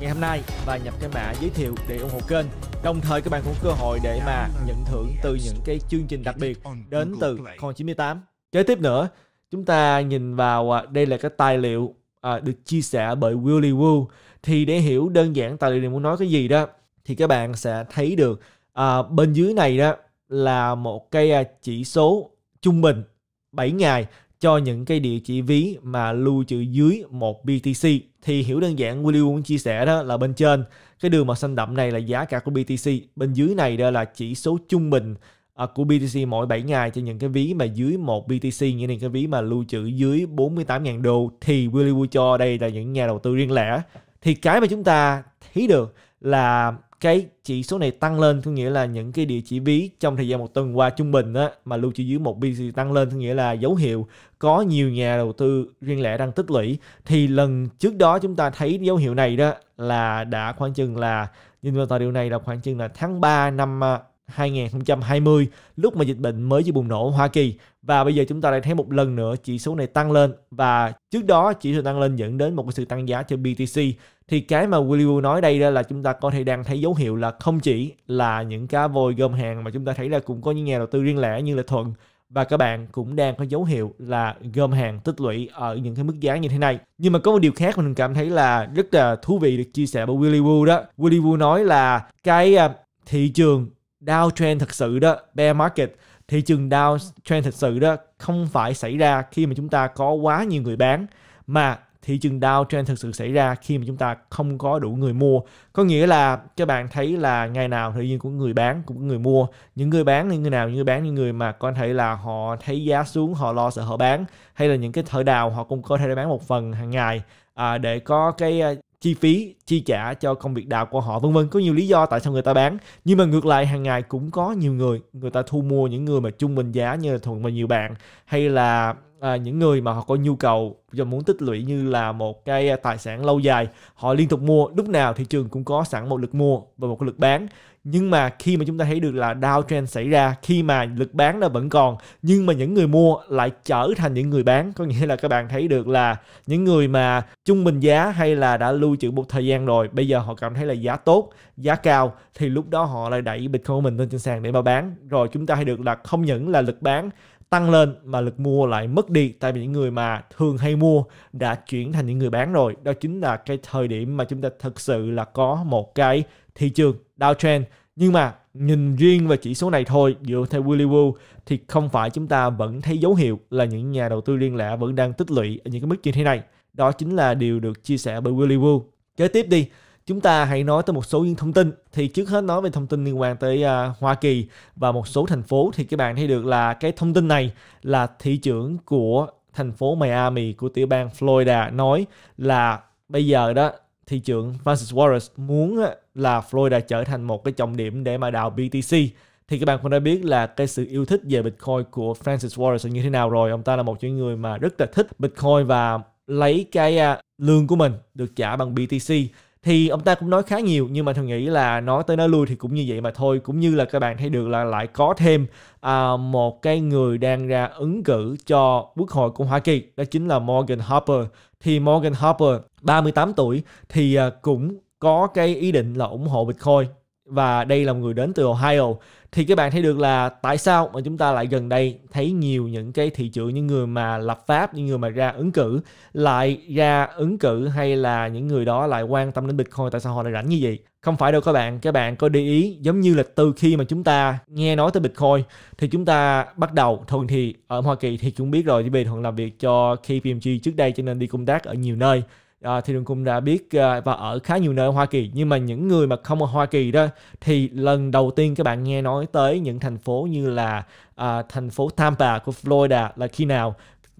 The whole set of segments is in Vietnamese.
ngày hôm nay và nhập cái mã giới thiệu để ủng hộ kênh. Đồng thời các bạn cũng cơ hội để mà nhận thưởng từ những cái chương trình đặc biệt đến từ Con 98. Kế tiếp nữa, chúng ta nhìn vào à, đây là cái tài liệu à, được chia sẻ bởi Willy Woo. Thì để hiểu đơn giản tài liệu này muốn nói cái gì đó thì các bạn sẽ thấy được à, bên dưới này đó là một cái à, chỉ số trung bình 7 ngày cho những cái địa chỉ ví mà lưu trữ dưới một BTC thì hiểu đơn giản William cũng chia sẻ đó là bên trên cái đường màu xanh đậm này là giá cả của BTC bên dưới này đó là chỉ số trung bình à, của BTC mỗi 7 ngày cho những cái ví mà dưới một BTC như này cái ví mà lưu trữ dưới 48.000 đô thì Willy cho đây là những nhà đầu tư riêng lẻ thì cái mà chúng ta thấy được là cái chỉ số này tăng lên có nghĩa là những cái địa chỉ ví trong thời gian một tuần qua trung bình á, mà lưu trữ dưới một BTC tăng lên có nghĩa là dấu hiệu có nhiều nhà đầu tư riêng lẻ đang tích lũy thì lần trước đó chúng ta thấy dấu hiệu này đó là đã khoảng chừng là nhìn vào tài liệu này là khoảng chừng là tháng 3 năm 2020 à, lúc mà dịch bệnh mới chưa bùng nổ Hoa Kỳ và bây giờ chúng ta lại thấy một lần nữa chỉ số này tăng lên và trước đó chỉ số tăng lên dẫn đến một cái sự tăng giá cho BTC thì cái mà Willy Woo nói đây đó là chúng ta có thể đang thấy dấu hiệu là không chỉ là những cá voi gom hàng mà chúng ta thấy là cũng có những nhà đầu tư riêng lẻ như là Thuận và các bạn cũng đang có dấu hiệu là gom hàng tích lũy ở những cái mức giá như thế này. Nhưng mà có một điều khác mình cảm thấy là rất là thú vị được chia sẻ bởi Willy Woo đó. Willy Woo nói là cái à, thị trường downtrend thật sự đó, bear market, thị trường downtrend thật sự đó không phải xảy ra khi mà chúng ta có quá nhiều người bán mà thị trường Dow Jones thực sự xảy ra khi mà chúng ta không có đủ người mua. Có nghĩa là các bạn thấy là ngày nào thời gian của người bán cũng người mua. Những người bán những người nào những người bán những người mà có thể là họ thấy giá xuống họ lo sợ họ bán hay là những cái thợ đào họ cũng có thể bán một phần hàng ngày à, để có cái chi phí chi trả cho công việc đào của họ vân vân có nhiều lý do tại sao người ta bán nhưng mà ngược lại hàng ngày cũng có nhiều người người ta thu mua những người mà trung bình giá như là thuận và nhiều bạn hay là à, những người mà họ có nhu cầu và muốn tích lũy như là một cái tài sản lâu dài họ liên tục mua lúc nào thị trường cũng có sẵn một lực mua và một lực bán nhưng mà khi mà chúng ta thấy được là downtrend xảy ra khi mà lực bán nó vẫn còn nhưng mà những người mua lại trở thành những người bán có nghĩa là các bạn thấy được là những người mà trung bình giá hay là đã lưu trữ một thời gian rồi bây giờ họ cảm thấy là giá tốt giá cao thì lúc đó họ lại đẩy bitcoin của mình lên trên sàn để mà bán rồi chúng ta thấy được là không những là lực bán tăng lên mà lực mua lại mất đi tại vì những người mà thường hay mua đã chuyển thành những người bán rồi đó chính là cái thời điểm mà chúng ta thực sự là có một cái thị trường Dow Jones nhưng mà nhìn riêng về chỉ số này thôi dựa theo Willy Woo thì không phải chúng ta vẫn thấy dấu hiệu là những nhà đầu tư riêng lẻ vẫn đang tích lũy ở những cái mức như thế này. Đó chính là điều được chia sẻ bởi Willy Woo. Kế tiếp đi, chúng ta hãy nói tới một số những thông tin thì trước hết nói về thông tin liên quan tới uh, Hoa Kỳ và một số thành phố thì các bạn thấy được là cái thông tin này là thị trưởng của thành phố Miami của tiểu bang Florida nói là bây giờ đó thị trưởng Francis Wallace muốn là Florida trở thành một cái trọng điểm để mà đào BTC thì các bạn cũng đã biết là cái sự yêu thích về Bitcoin của Francis Wallace như thế nào rồi. Ông ta là một những người mà rất là thích Bitcoin và lấy cái à, lương của mình được trả bằng BTC thì ông ta cũng nói khá nhiều nhưng mà thằng nghĩ là nói tới nói lui thì cũng như vậy mà thôi cũng như là các bạn thấy được là lại có thêm à, một cái người đang ra ứng cử cho quốc hội của Hoa Kỳ đó chính là Morgan Harper thì Morgan Harper 38 tuổi thì à, cũng có cái ý định là ủng hộ Bitcoin và đây là một người đến từ Ohio thì các bạn thấy được là tại sao mà chúng ta lại gần đây thấy nhiều những cái thị trường những người mà lập pháp những người mà ra ứng cử lại ra ứng cử hay là những người đó lại quan tâm đến Bitcoin tại sao họ lại rảnh như vậy không phải đâu các bạn các bạn có để ý giống như là từ khi mà chúng ta nghe nói tới Bitcoin thì chúng ta bắt đầu thường thì ở Hoa Kỳ thì cũng biết rồi vì Thuận làm việc cho KPMG trước đây cho nên đi công tác ở nhiều nơi à, thì đường cũng đã biết à, và ở khá nhiều nơi ở Hoa Kỳ nhưng mà những người mà không ở Hoa Kỳ đó thì lần đầu tiên các bạn nghe nói tới những thành phố như là à, thành phố Tampa của Florida là khi nào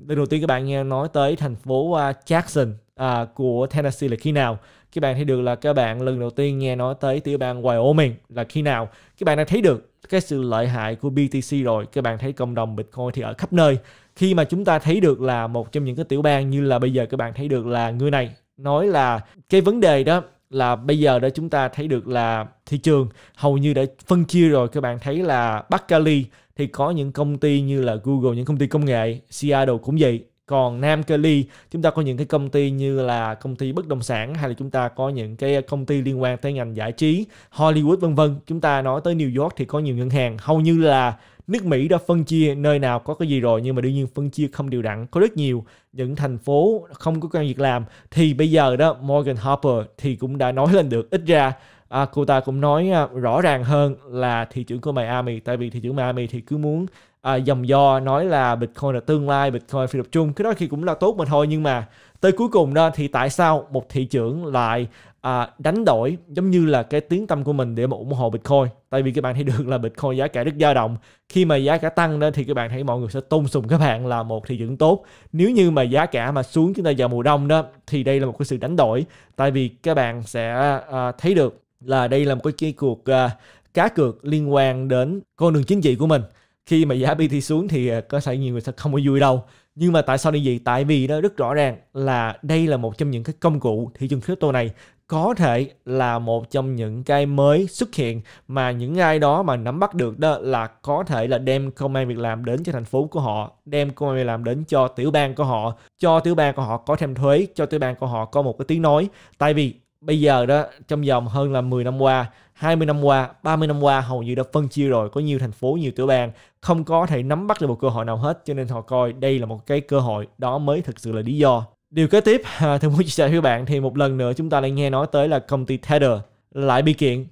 lần đầu tiên các bạn nghe nói tới thành phố à, Jackson à, của Tennessee là khi nào các bạn thấy được là các bạn lần đầu tiên nghe nói tới tiểu bang Wyoming là khi nào các bạn đã thấy được cái sự lợi hại của BTC rồi các bạn thấy cộng đồng Bitcoin thì ở khắp nơi khi mà chúng ta thấy được là một trong những cái tiểu bang như là bây giờ các bạn thấy được là người này nói là cái vấn đề đó là bây giờ đã chúng ta thấy được là thị trường hầu như đã phân chia rồi các bạn thấy là Bắc Cali thì có những công ty như là Google những công ty công nghệ Seattle cũng vậy còn Nam Cali chúng ta có những cái công ty như là công ty bất động sản hay là chúng ta có những cái công ty liên quan tới ngành giải trí Hollywood vân vân chúng ta nói tới New York thì có nhiều ngân hàng hầu như là nước Mỹ đã phân chia nơi nào có cái gì rồi nhưng mà đương nhiên phân chia không đều đặn có rất nhiều những thành phố không có công việc làm thì bây giờ đó Morgan Harper thì cũng đã nói lên được ít ra à, cô ta cũng nói à, rõ ràng hơn là thị trưởng của Miami tại vì thị trưởng Miami thì cứ muốn à, dòng do nói là Bitcoin là tương lai Bitcoin phi tập trung cái đó thì cũng là tốt mà thôi nhưng mà tới cuối cùng đó thì tại sao một thị trưởng lại à, đánh đổi giống như là cái tiếng tâm của mình để mà ủng hộ Bitcoin tại vì các bạn thấy được là Bitcoin giá cả rất dao động khi mà giá cả tăng lên thì các bạn thấy mọi người sẽ tôn sùng các bạn là một thị trường tốt nếu như mà giá cả mà xuống chúng ta vào mùa đông đó thì đây là một cái sự đánh đổi tại vì các bạn sẽ à, thấy được là đây là một cái, cái cuộc à, cá cược liên quan đến con đường chính trị của mình khi mà giá BT xuống thì à, có thể nhiều người sẽ không có vui đâu nhưng mà tại sao như vậy tại vì nó rất rõ ràng là đây là một trong những cái công cụ thị trường crypto này có thể là một trong những cái mới xuất hiện mà những ai đó mà nắm bắt được đó là có thể là đem công an việc làm đến cho thành phố của họ, đem công an việc làm đến cho tiểu bang của họ, cho tiểu bang của họ có thêm thuế, cho tiểu bang của họ có một cái tiếng nói. Tại vì bây giờ đó trong vòng hơn là 10 năm qua 20 năm qua, 30 năm qua hầu như đã phân chia rồi, có nhiều thành phố, nhiều tiểu bang không có thể nắm bắt được một cơ hội nào hết cho nên họ coi đây là một cái cơ hội, đó mới thực sự là lý do. Điều kế tiếp, à, tôi muốn chia sẻ với các bạn thì một lần nữa chúng ta lại nghe nói tới là công ty Tether lại bị kiện.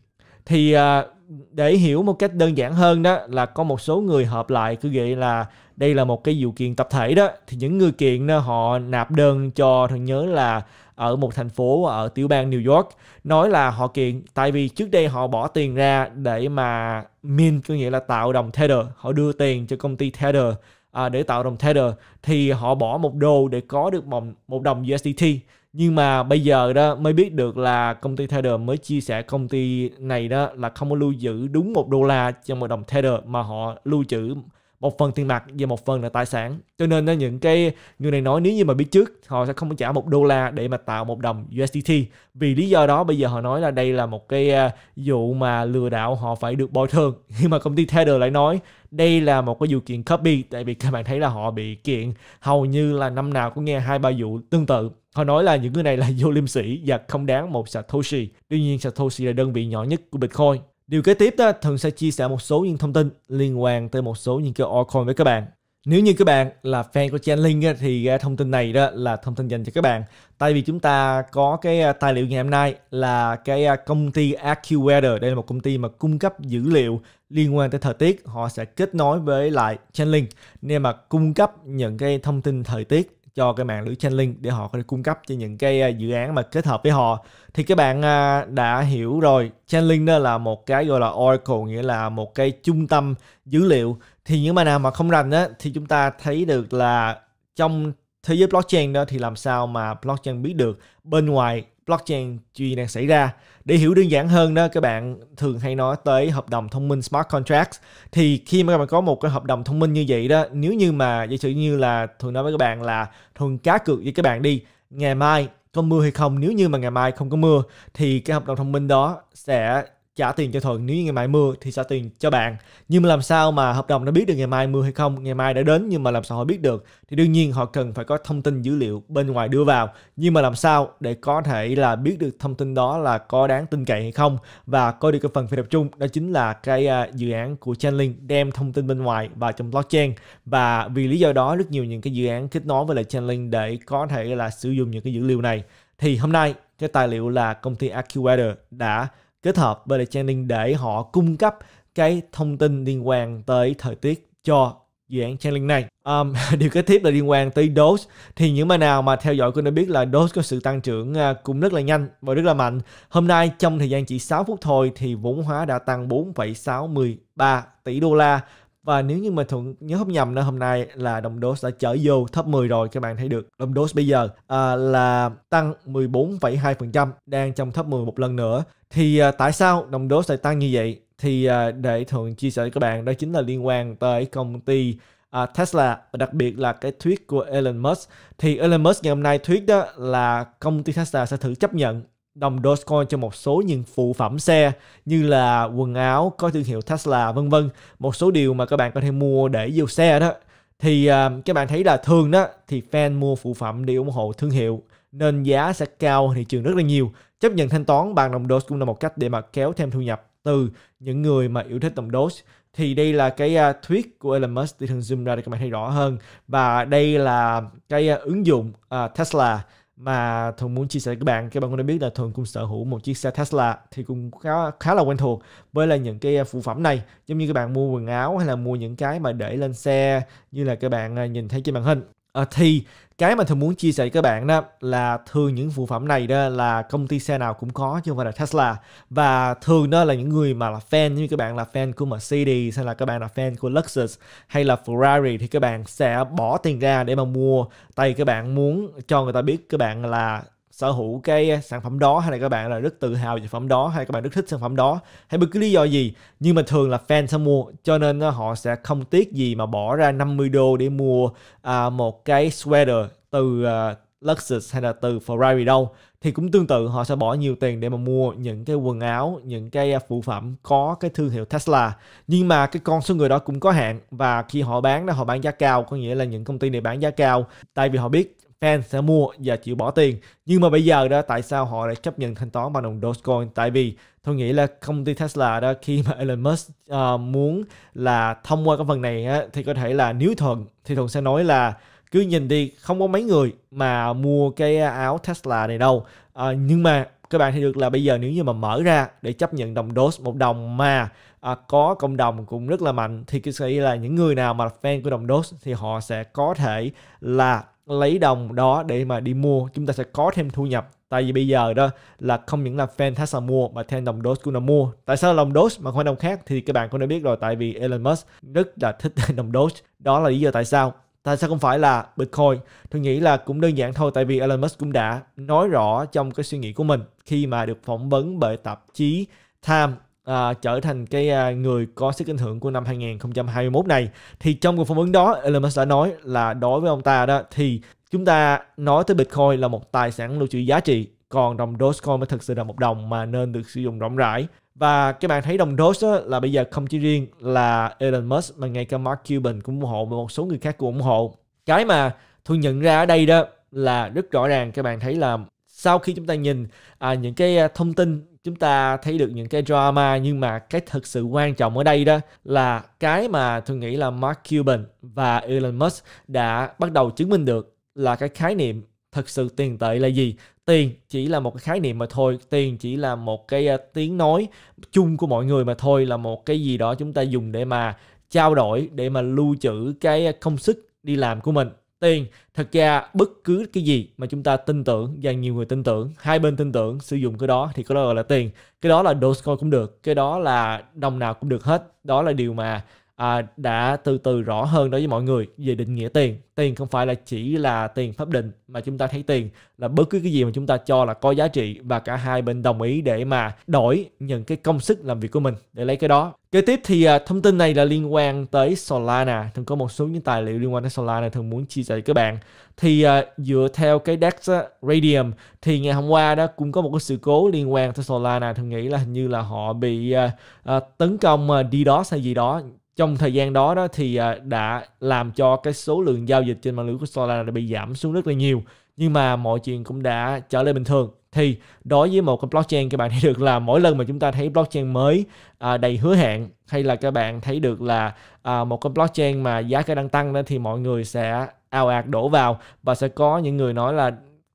Thì à, để hiểu một cách đơn giản hơn đó là có một số người hợp lại cứ nghĩ là đây là một cái vụ kiện tập thể đó thì những người kiện đó, họ nạp đơn cho thằng nhớ là ở một thành phố ở tiểu bang New York nói là họ kiện tại vì trước đây họ bỏ tiền ra để mà mint có nghĩa là tạo đồng Tether họ đưa tiền cho công ty Tether à, để tạo đồng Tether thì họ bỏ một đô để có được một, một đồng USDT nhưng mà bây giờ đó mới biết được là công ty Tether mới chia sẻ công ty này đó là không có lưu giữ đúng một đô la cho một đồng Tether mà họ lưu trữ một phần tiền mặt và một phần là tài sản cho nên những cái người này nói nếu như mà biết trước họ sẽ không trả một đô la để mà tạo một đồng USDT vì lý do đó bây giờ họ nói là đây là một cái à, vụ mà lừa đảo họ phải được bồi thường nhưng mà công ty Tether lại nói đây là một cái vụ kiện copy tại vì các bạn thấy là họ bị kiện hầu như là năm nào cũng nghe hai ba vụ tương tự họ nói là những người này là vô liêm sĩ và không đáng một satoshi tuy nhiên satoshi là đơn vị nhỏ nhất của bitcoin Điều kế tiếp đó, Thần sẽ chia sẻ một số những thông tin liên quan tới một số những cái altcoin với các bạn. Nếu như các bạn là fan của Chainlink thì thông tin này đó là thông tin dành cho các bạn. Tại vì chúng ta có cái à, tài liệu ngày hôm nay là cái à, công ty AccuWeather. Đây là một công ty mà cung cấp dữ liệu liên quan tới thời tiết. Họ sẽ kết nối với lại Chainlink nên mà cung cấp những cái thông tin thời tiết cho cái mạng lưới Chainlink để họ có thể cung cấp cho những cái à, dự án mà kết hợp với họ thì các bạn à, đã hiểu rồi Chainlink đó là một cái gọi là oracle nghĩa là một cái trung tâm dữ liệu thì những bạn nào mà không rành á thì chúng ta thấy được là trong thế giới blockchain đó thì làm sao mà blockchain biết được bên ngoài blockchain chuyện đang xảy ra. Để hiểu đơn giản hơn đó, các bạn thường hay nói tới hợp đồng thông minh smart contracts. Thì khi mà các bạn có một cái hợp đồng thông minh như vậy đó, nếu như mà giả sử như là thường nói với các bạn là thường cá cược với các bạn đi, ngày mai có mưa hay không nếu như mà ngày mai không có mưa thì cái hợp đồng thông minh đó sẽ trả tiền cho thuận nếu như ngày mai mưa thì trả tiền cho bạn nhưng mà làm sao mà hợp đồng nó biết được ngày mai mưa hay không ngày mai đã đến nhưng mà làm sao họ biết được thì đương nhiên họ cần phải có thông tin dữ liệu bên ngoài đưa vào nhưng mà làm sao để có thể là biết được thông tin đó là có đáng tin cậy hay không và coi được cái phần phi tập trung đó chính là cái à, dự án của Chainlink đem thông tin bên ngoài vào trong blockchain và vì lý do đó rất nhiều những cái dự án kết nối với lại Chainlink để có thể là sử dụng những cái dữ liệu này thì hôm nay cái tài liệu là công ty AccuWeather đã kết hợp với lại Channing để họ cung cấp cái thông tin liên quan tới thời tiết cho dự án Chainlink này. Um, điều kế tiếp là liên quan tới DOS. Thì những bạn nào mà theo dõi cũng đã biết là DOS có sự tăng trưởng à, cũng rất là nhanh và rất là mạnh. Hôm nay trong thời gian chỉ 6 phút thôi thì vốn hóa đã tăng 4,63 tỷ đô la và nếu như mà thuận nhớ không nhầm nữa hôm nay là đồng DOS đã trở vô thấp 10 rồi các bạn thấy được đồng DOS bây giờ à, là tăng 14,2% đang trong thấp 10 một lần nữa thì uh, tại sao đồng đô lại tăng như vậy thì uh, để thường chia sẻ với các bạn đó chính là liên quan tới công ty uh, Tesla và đặc biệt là cái thuyết của Elon Musk thì Elon Musk ngày hôm nay thuyết đó là công ty Tesla sẽ thử chấp nhận đồng Dogecoin cho một số những phụ phẩm xe như là quần áo có thương hiệu Tesla vân vân một số điều mà các bạn có thể mua để vô xe đó thì uh, các bạn thấy là thường đó thì fan mua phụ phẩm để ủng hộ thương hiệu nên giá sẽ cao thị trường rất là nhiều Chấp nhận thanh toán bằng đồng DOS cũng là một cách để mà kéo thêm thu nhập từ những người mà yêu thích đồng DOS. Thì đây là cái à, thuyết của Elon Musk để thường zoom ra để các bạn thấy rõ hơn. Và đây là cái à, ứng dụng à, Tesla mà thường muốn chia sẻ với các bạn các bạn cũng đã biết là thường cũng sở hữu một chiếc xe Tesla thì cũng khá khá là quen thuộc với là những cái phụ phẩm này giống như các bạn mua quần áo hay là mua những cái mà để lên xe như là các bạn nhìn thấy trên màn hình à, thì cái mà thường muốn chia sẻ với các bạn đó là thường những phụ phẩm này đó là công ty xe nào cũng có chứ không phải là Tesla và thường đó là những người mà là fan như các bạn là fan của Mercedes hay là các bạn là fan của Lexus hay là Ferrari thì các bạn sẽ bỏ tiền ra để mà mua tại các bạn muốn cho người ta biết các bạn là sở hữu cái sản phẩm đó hay là các bạn là rất tự hào về sản phẩm đó hay các bạn rất thích sản phẩm đó hay bất cứ lý do gì nhưng mà thường là fan sẽ mua cho nên họ sẽ không tiếc gì mà bỏ ra 50 đô để mua à, một cái sweater từ à, Lexus hay là từ Ferrari đâu thì cũng tương tự họ sẽ bỏ nhiều tiền để mà mua những cái quần áo, những cái phụ phẩm có cái thương hiệu Tesla. Nhưng mà cái con số người đó cũng có hạn và khi họ bán đó họ bán giá cao, có nghĩa là những công ty này bán giá cao tại vì họ biết fan sẽ mua và chịu bỏ tiền. Nhưng mà bây giờ đó tại sao họ lại chấp nhận thanh toán bằng đồng Dogecoin? Tại vì tôi nghĩ là công ty Tesla đó khi mà Elon Musk uh, muốn là thông qua cái phần này á, thì có thể là nếu thuận thì thuận sẽ nói là cứ nhìn đi không có mấy người mà mua cái áo Tesla này đâu. Uh, nhưng mà các bạn thấy được là bây giờ nếu như mà mở ra để chấp nhận đồng DOS một đồng mà à, có cộng đồng cũng rất là mạnh thì cái sẽ là những người nào mà fan của đồng DOS thì họ sẽ có thể là lấy đồng đó để mà đi mua chúng ta sẽ có thêm thu nhập tại vì bây giờ đó là không những là fan Tesla mua mà thêm đồng Doge cũng là mua tại sao đồng Doge mà không phải đồng khác thì các bạn cũng đã biết rồi tại vì Elon Musk rất là thích đồng Doge đó là lý do tại sao tại sao không phải là Bitcoin tôi nghĩ là cũng đơn giản thôi tại vì Elon Musk cũng đã nói rõ trong cái suy nghĩ của mình khi mà được phỏng vấn bởi tạp chí Time à, trở thành cái à, người có sức ảnh hưởng của năm 2021 này thì trong cuộc phỏng vấn đó Elon Musk đã nói là đối với ông ta đó thì chúng ta nói tới Bitcoin là một tài sản lưu trữ giá trị còn đồng Dogecoin mới thực sự là một đồng mà nên được sử dụng rộng rãi và các bạn thấy đồng Doge đó, là bây giờ không chỉ riêng là Elon Musk mà ngay cả Mark Cuban cũng ủng hộ và một số người khác cũng ủng hộ cái mà tôi nhận ra ở đây đó là rất rõ ràng các bạn thấy là sau khi chúng ta nhìn à, những cái à, thông tin chúng ta thấy được những cái drama nhưng mà cái thực sự quan trọng ở đây đó là cái mà tôi nghĩ là Mark Cuban và Elon Musk đã bắt đầu chứng minh được là cái khái niệm thực sự tiền tệ là gì tiền chỉ là một cái khái niệm mà thôi tiền chỉ là một cái ờ, tiếng nói chung của mọi người mà thôi là một cái gì đó chúng ta dùng để mà trao đổi để mà lưu trữ cái ờ, công sức đi làm của mình tiền thật ra bất cứ cái gì mà chúng ta tin tưởng và nhiều người tin tưởng hai bên tin tưởng sử dụng cái đó thì cái đó gọi là tiền cái đó là dogecoin cũng được cái đó là đồng nào cũng được hết đó là điều mà à, đã từ từ rõ hơn đối với mọi người về định nghĩa tiền tiền không phải là chỉ là tiền pháp định mà chúng ta thấy tiền là bất cứ cái gì mà chúng ta cho là có giá trị và cả hai bên đồng ý để mà đổi những cái công sức làm việc của mình để lấy cái đó kế tiếp thì à, thông tin này là liên quan tới Solana thường có một số những tài liệu liên quan tới Solana thường muốn chia sẻ với các bạn thì à, dựa theo cái DEX Radium thì ngày hôm qua đó cũng có một cái sự cố liên quan tới Solana thường nghĩ là hình như là họ bị à, à, tấn công à, DDoS hay gì đó trong thời gian đó đó thì à, đã làm cho cái số lượng giao dịch trên mạng lưới của Solana đã bị giảm xuống rất là nhiều nhưng mà mọi chuyện cũng đã trở lại bình thường thì đối với một cái blockchain các bạn thấy được là mỗi lần mà chúng ta thấy blockchain mới à, đầy hứa hẹn hay là các bạn thấy được là à, một cái blockchain mà giá cái đang tăng đó thì mọi người sẽ ao ạt đổ vào và sẽ có những người nói là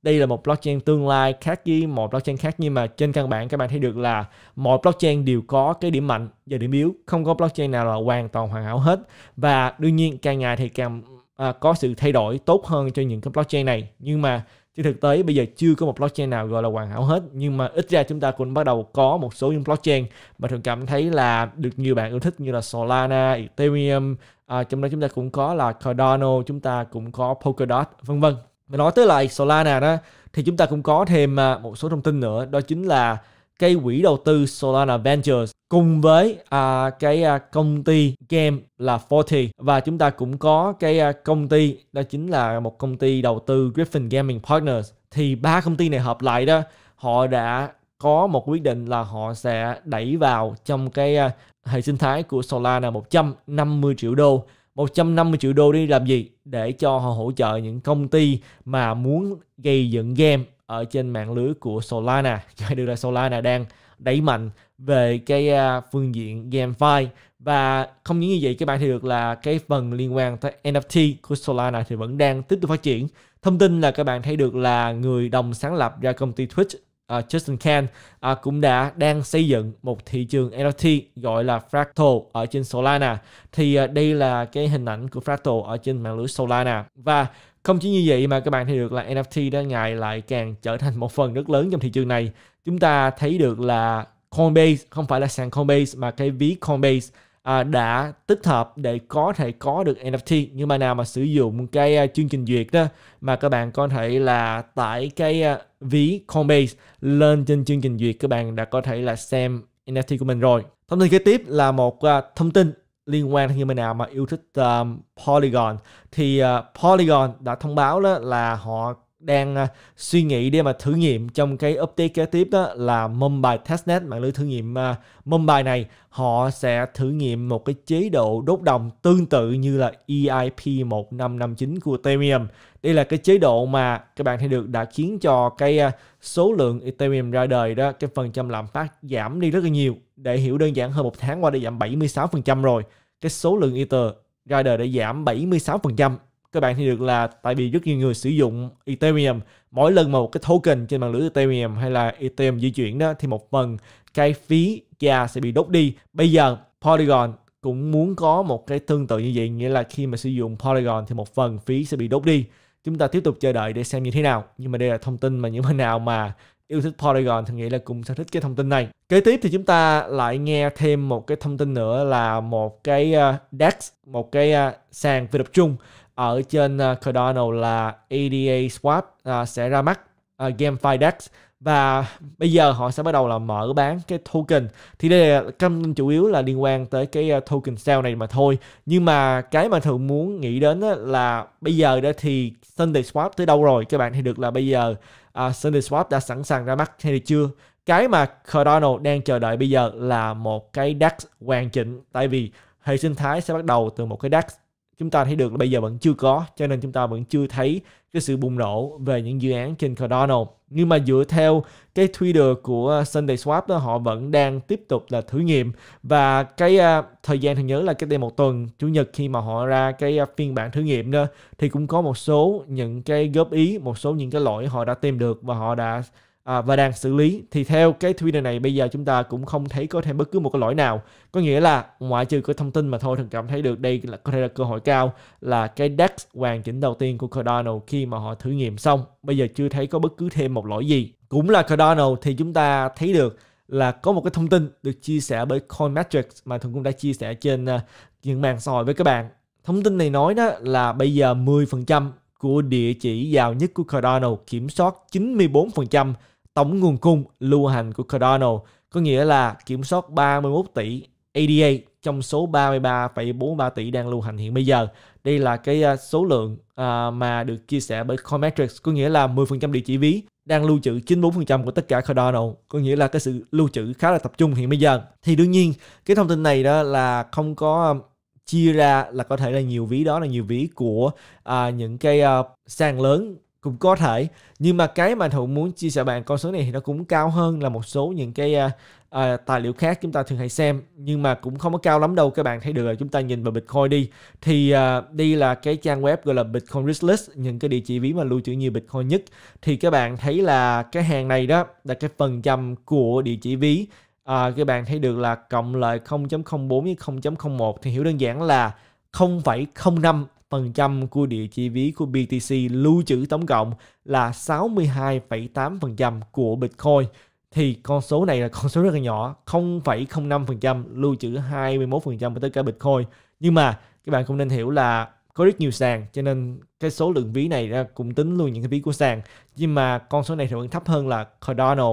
đây là một blockchain tương lai khác với một blockchain khác nhưng mà trên căn bản các bạn thấy được là mọi blockchain đều có cái điểm mạnh và điểm yếu không có blockchain nào là hoàn toàn hoàn hảo hết và đương nhiên càng ngày thì càng à, có sự thay đổi tốt hơn cho những cái blockchain này nhưng mà trên thực tế bây giờ chưa có một blockchain nào gọi là hoàn hảo hết nhưng mà ít ra chúng ta cũng bắt đầu có một số những blockchain mà thường cảm thấy là được nhiều bạn yêu thích như là Solana, Ethereum, à, trong đó chúng ta cũng có là Cardano, chúng ta cũng có Polkadot vân vân mình nói tới lại Solana đó thì chúng ta cũng có thêm à, một số thông tin nữa đó chính là cái quỹ đầu tư Solana Ventures cùng với à, cái à, công ty game là Forty và chúng ta cũng có cái à, công ty đó chính là một công ty đầu tư Griffin Gaming Partners thì ba công ty này hợp lại đó họ đã có một quyết định là họ sẽ đẩy vào trong cái à, hệ sinh thái của Solana 150 triệu đô 150 triệu đô đi làm gì để cho họ hỗ trợ những công ty mà muốn gây dựng game ở trên mạng lưới của Solana. Cho được là Solana đang đẩy mạnh về cái à, phương diện GameFi và không những như vậy các bạn thì được là cái phần liên quan tới NFT của Solana thì vẫn đang tiếp tục phát triển. Thông tin là các bạn thấy được là người đồng sáng lập ra công ty Twitch uh, Justin Ken uh, à, cũng đã đang xây dựng một thị trường NFT gọi là Fractal ở trên Solana. Thì uh, đây là cái hình ảnh của Fractal ở trên mạng lưới Solana và không chỉ như vậy mà các bạn thấy được là NFT đã ngày lại càng trở thành một phần rất lớn trong thị trường này. Chúng ta thấy được là Coinbase không phải là sàn Coinbase mà cái ví Coinbase à, đã tích hợp để có thể có được NFT nhưng mà nào mà sử dụng cái à, chương trình duyệt đó mà các bạn có thể là tải cái à, ví Coinbase lên trên chương trình duyệt các bạn đã có thể là xem NFT của mình rồi thông tin kế tiếp là một à, thông tin liên quan như mình nào mà yêu thích um, Polygon thì uh, Polygon đã thông báo đó là họ đang à, suy nghĩ để mà thử nghiệm trong cái update kế tiếp đó là Mumbai Testnet mạng lưới thử nghiệm à, Mumbai này họ sẽ thử nghiệm một cái chế độ đốt đồng tương tự như là EIP 1559 của Ethereum. Đây là cái chế độ mà các bạn thấy được đã khiến cho cái à, số lượng Ethereum ra đời đó cái phần trăm lạm phát giảm đi rất là nhiều. Để hiểu đơn giản hơn một tháng qua đã giảm 76% rồi. Cái số lượng Ether ra đời đã giảm 76% các bạn thì được là tại vì rất nhiều người sử dụng Ethereum mỗi lần mà một cái token trên mạng lưới Ethereum hay là Ethereum di chuyển đó thì một phần cái phí giá sẽ bị đốt đi bây giờ Polygon cũng muốn có một cái tương tự như vậy nghĩa là khi mà sử dụng Polygon thì một phần phí sẽ bị đốt đi chúng ta tiếp tục chờ đợi để xem như thế nào nhưng mà đây là thông tin mà những người nào mà yêu thích Polygon thì nghĩ là cũng sẽ thích cái thông tin này. Kế tiếp thì chúng ta lại nghe thêm một cái thông tin nữa là một cái ờ, DEX, một cái ờ, sàn phi tập trung ở trên à, Cardano là ADA Swap à, sẽ ra mắt à, GameFi DEX và bây giờ họ sẽ bắt đầu là mở bán cái token thì đây là cam chủ yếu là liên quan tới cái token sale này mà thôi nhưng mà cái mà thường muốn nghĩ đến là bây giờ đó thì Sunday Swap tới đâu rồi các bạn thì được là bây giờ uh, Sunday Swap đã sẵn sàng ra mắt hay chưa cái mà Cardano đang chờ đợi bây giờ là một cái DEX hoàn chỉnh tại vì hệ sinh thái sẽ bắt đầu từ một cái DEX chúng ta thấy được là bây giờ vẫn chưa có cho nên chúng ta vẫn chưa thấy cái sự bùng nổ về những dự án trên Cardano nhưng mà dựa theo cái Twitter của Sunday Swap đó họ vẫn đang tiếp tục là thử nghiệm và cái uh, thời gian thì nhớ là cách đây một tuần chủ nhật khi mà họ ra cái uh, phiên bản thử nghiệm đó thì cũng có một số những cái góp ý một số những cái lỗi họ đã tìm được và họ đã à, và đang xử lý thì theo cái Twitter này bây giờ chúng ta cũng không thấy có thêm bất cứ một cái lỗi nào có nghĩa là ngoại trừ cái thông tin mà thôi thần cảm thấy được đây là có thể là cơ hội cao là cái DEX hoàn chỉnh đầu tiên của Cardano khi mà họ thử nghiệm xong bây giờ chưa thấy có bất cứ thêm một lỗi gì cũng là Cardano thì chúng ta thấy được là có một cái thông tin được chia sẻ bởi Coinmetrics mà thường cũng đã chia sẻ trên uh, những mạng xã hội với các bạn thông tin này nói đó là bây giờ 10% của địa chỉ giàu nhất của Cardano kiểm soát 94% tổng nguồn cung lưu hành của Cardano, có nghĩa là kiểm soát 31 tỷ ADA trong số 33,43 tỷ đang lưu hành hiện bây giờ. Đây là cái à, số lượng à, mà được chia sẻ bởi Coinmetrics, có nghĩa là 10% địa chỉ ví đang lưu trữ 94% của tất cả Cardano, có nghĩa là cái sự lưu trữ khá là tập trung hiện bây giờ. Thì đương nhiên, cái thông tin này đó là không có à, chia ra là có thể là nhiều ví đó là nhiều ví của à, những cái à, sàn lớn cũng có thể nhưng mà cái mà thụ muốn chia sẻ bạn con số này thì nó cũng cao hơn là một số những cái uh, uh, tài liệu khác chúng ta thường hay xem nhưng mà cũng không có cao lắm đâu các bạn thấy được là chúng ta nhìn vào bitcoin đi thì uh, à, đi là cái trang web gọi là bitcoin risk list những cái địa chỉ ví mà lưu trữ nhiều bitcoin nhất thì các bạn thấy là cái hàng này đó là cái phần trăm của địa chỉ ví à, các bạn thấy được là cộng lại 0.04 với 0.01 thì hiểu đơn giản là 0,05 phần trăm của địa chỉ ví của BTC lưu trữ tổng cộng là 62,8% của Bitcoin thì con số này là con số rất là nhỏ 0,05% lưu trữ 21% của tất cả Bitcoin nhưng mà các bạn cũng nên hiểu là có rất nhiều sàn cho nên cái số lượng ví này cũng tính luôn những cái ví của sàn nhưng mà con số này thì vẫn thấp hơn là Cardano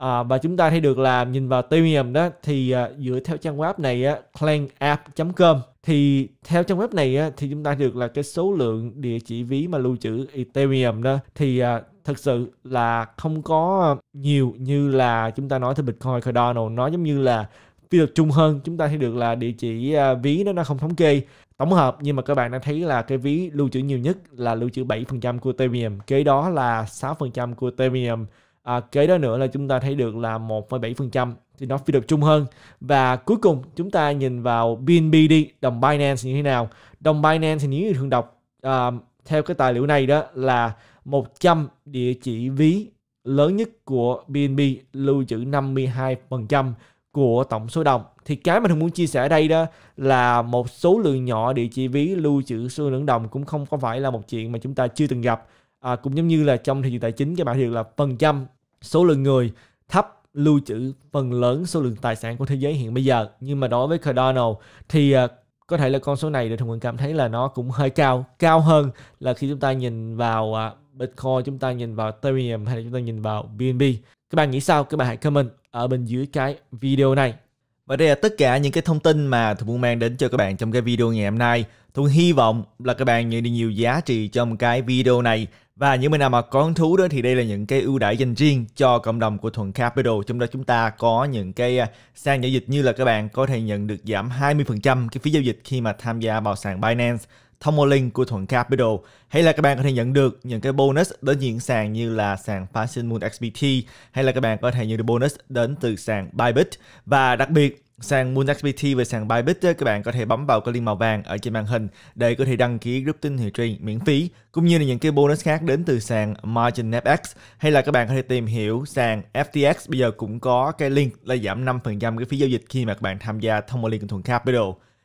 À, và chúng ta thấy được là nhìn vào Premium đó thì à, dựa theo trang web này á, clanapp.com thì theo trang web này á, thì chúng ta được là cái số lượng địa chỉ ví mà lưu trữ Ethereum đó thì à, thực sự là không có nhiều như là chúng ta nói tới Bitcoin Cardano nó giống như là tiêu được chung hơn chúng ta thấy được là địa chỉ à, ví nó nó không thống kê tổng hợp nhưng mà các bạn đang thấy là cái ví lưu trữ nhiều nhất là lưu trữ 7% của Ethereum kế đó là 6% của Ethereum À, kế đó nữa là chúng ta thấy được là 1,7% thì nó phi tập trung hơn. Và cuối cùng chúng ta nhìn vào BNB đi, đồng Binance như thế nào. Đồng Binance thì nếu như thường đọc uh, theo cái tài liệu này đó là 100 địa chỉ ví lớn nhất của BNB lưu trữ 52% của tổng số đồng. Thì cái mà thường muốn chia sẻ ở đây đó là một số lượng nhỏ địa chỉ ví lưu trữ số lượng đồng cũng không có phải là một chuyện mà chúng ta chưa từng gặp. À, cũng giống như là trong thị trường tài chính các bạn hiểu là phần trăm số lượng người thấp lưu trữ phần lớn số lượng tài sản của thế giới hiện bây giờ nhưng mà đối với Cardano thì à, có thể là con số này để thùng Quỳnh cảm thấy là nó cũng hơi cao cao hơn là khi chúng ta nhìn vào à, Bitcoin chúng ta nhìn vào Ethereum hay là chúng ta nhìn vào BNB các bạn nghĩ sao các bạn hãy comment ở bên dưới cái video này và đây là tất cả những cái thông tin mà tôi muốn mang đến cho các bạn trong cái video ngày hôm nay. tôi hy vọng là các bạn nhận được nhiều giá trị trong cái video này và những bên nào mà có hứng thú đó thì đây là những cái ưu đãi dành riêng cho cộng đồng của Thuận Capital. Trong đó chúng ta có những cái à, sàn giao dịch như là các bạn có thể nhận được giảm 20% cái phí giao dịch khi mà tham gia vào sàn Binance, Tomolink của Thuận Capital. Hay là các bạn có thể nhận được những cái bonus đến những sàn như là sàn Fashion Moon XBT hay là các bạn có thể nhận được bonus đến từ sàn Bybit. Và đặc biệt sang MoonXBT và sàn Bybit các bạn có thể bấm vào cái link màu vàng ở trên màn hình để có thể đăng ký group tin hiệu truyền miễn phí cũng như là những cái bonus khác đến từ sàn MarginFX hay là các bạn có thể tìm hiểu sàn FTX bây giờ cũng có cái link là giảm 5% cái phí giao dịch khi mà các bạn tham gia thông qua link thuận Capital.